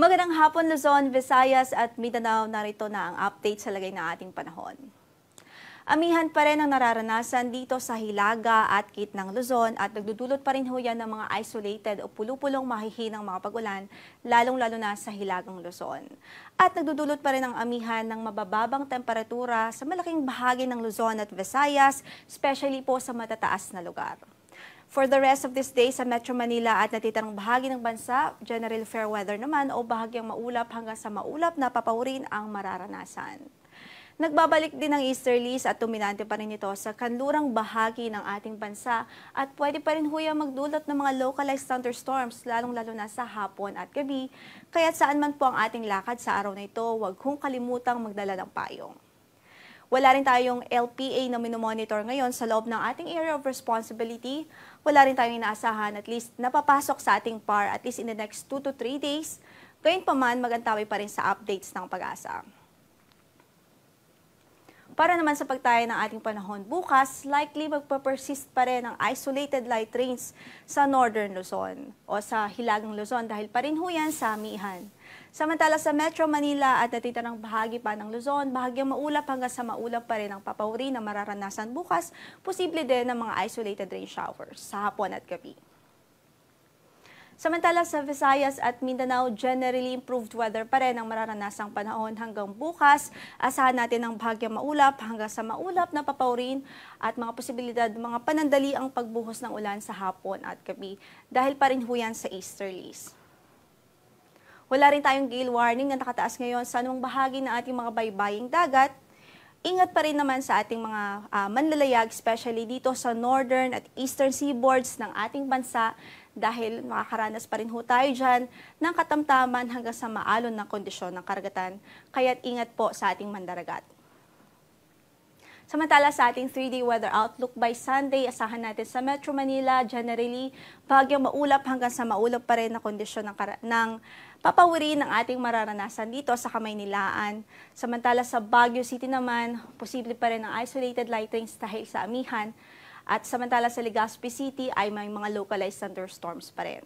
Magandang hapon Luzon, Visayas at Mindanao. Narito na ang update sa lagay ng ating panahon. Amihan pa rin ang nararanasan dito sa Hilaga at Kit ng Luzon at nagdudulot pa rin ho yan ng mga isolated o pulupulong mahihinang mga pagulan, lalong-lalo na sa Hilagang Luzon. At nagdudulot pa rin ang amihan ng mabababang temperatura sa malaking bahagi ng Luzon at Visayas, especially po sa matataas na lugar. For the rest of this day sa Metro Manila at natitirang bahagi ng bansa, general fair weather naman o bahagyang maulap hanggang sa maulap na papawirin ang mararanasan. Nagbabalik din ang easterlies at dominante pa rin ito sa kanlurang bahagi ng ating bansa at pwede pa rin huya magdulot ng mga localized thunderstorms lalong-lalo na sa hapon at gabi. Kaya saan man po ang ating lakad sa araw na ito, huwag kong kalimutang magdala ng payong. Wala rin tayong LPA na minomonitor ngayon sa loob ng ating area of responsibility wala rin tayong inaasahan at least napapasok sa ating PAR at least in the next 2 to 3 days. Gayunpaman, magantaway pa rin sa updates ng pag-asa. Para naman sa pagtaya ng ating panahon, bukas likely magpapersist pa rin ang isolated light rains sa northern Luzon o sa Hilagang Luzon dahil pa rin ho yan sa Mihan. Samantala sa Metro Manila at natitirang bahagi pa ng Luzon, bahagyang maulap hanggang sa maulap pa rin ang papawari na mararanasan bukas, posible din ng mga isolated rain showers sa hapon at gabi. Samantala sa Visayas at Mindanao, generally improved weather pa rin ang mararanasang panahon hanggang bukas. Asahan natin ang bahagyang maulap hanggang sa maulap na papaurin at mga posibilidad mga panandali ang pagbuhos ng ulan sa hapon at gabi dahil pa rin huyan sa easterlies. Wala rin tayong gale warning na nakataas ngayon sa anumang bahagi ng ating mga baybaying dagat ingat pa rin naman sa ating mga uh, manlalayag, especially dito sa northern at eastern seaboards ng ating bansa dahil makakaranas pa rin ho tayo dyan ng katamtaman hanggang sa maalon na kondisyon ng karagatan. Kaya't ingat po sa ating mandaragat. Samantala sa ating 3-day weather outlook by Sunday, asahan natin sa Metro Manila, generally, bagyang maulap hanggang sa maulap pa rin na kondisyon ng, ng papawirin ng ating mararanasan dito sa Kamaynilaan. Samantala sa Baguio City naman, posible pa rin ang isolated lightnings dahil sa amihan. At samantala sa Legazpi City ay may mga localized thunderstorms pa rin.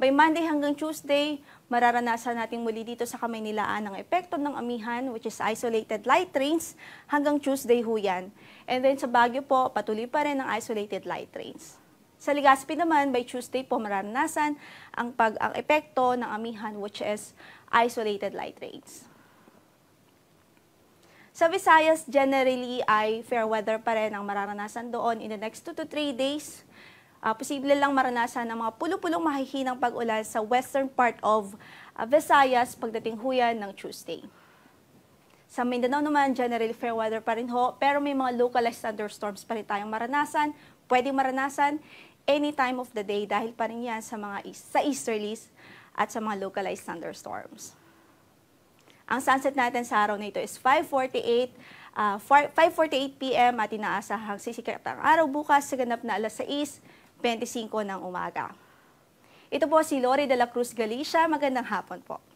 By Monday hanggang Tuesday, mararanasan natin muli dito sa Kamaynilaan ang epekto ng amihan, which is isolated light rains, hanggang Tuesday ho yan. And then sa Baguio po, patuloy pa rin ang isolated light rains. Sa Legazpi naman, by Tuesday po mararanasan ang, pag, ang epekto ng amihan, which is isolated light rains. Sa Visayas, generally ay fair weather pa rin ang mararanasan doon in the next 2 to 3 days uh, posible lang maranasan ng mga pulo-pulong mahihinang pag-ulan sa western part of uh, Visayas pagdating huyan ng Tuesday. Sa Mindanao naman, generally fair weather pa rin ho, pero may mga localized thunderstorms pa rin tayong maranasan, pwedeng maranasan any time of the day dahil pa rin yan sa mga east, sa easterlies at sa mga localized thunderstorms. Ang sunset natin sa araw na ito is 5.48 uh, 5.48 p.m. at inaasahang sisikat ang araw bukas sa ganap na alas 6.25 ng umaga. Ito po si Lori de la Cruz Galicia. Magandang hapon po.